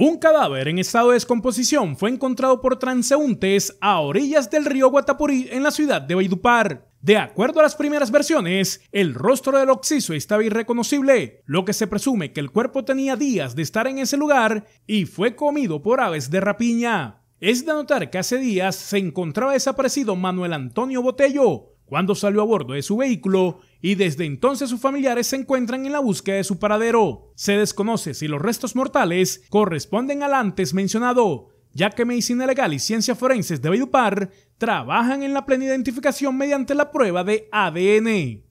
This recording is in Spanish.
Un cadáver en estado de descomposición fue encontrado por transeúntes a orillas del río Guatapurí en la ciudad de Vaidupar. De acuerdo a las primeras versiones, el rostro del occiso estaba irreconocible, lo que se presume que el cuerpo tenía días de estar en ese lugar y fue comido por aves de rapiña. Es de notar que hace días se encontraba desaparecido Manuel Antonio Botello, cuando salió a bordo de su vehículo y desde entonces sus familiares se encuentran en la búsqueda de su paradero. Se desconoce si los restos mortales corresponden al antes mencionado, ya que Medicina Legal y Ciencias Forenses de Bayupar trabajan en la plena identificación mediante la prueba de ADN.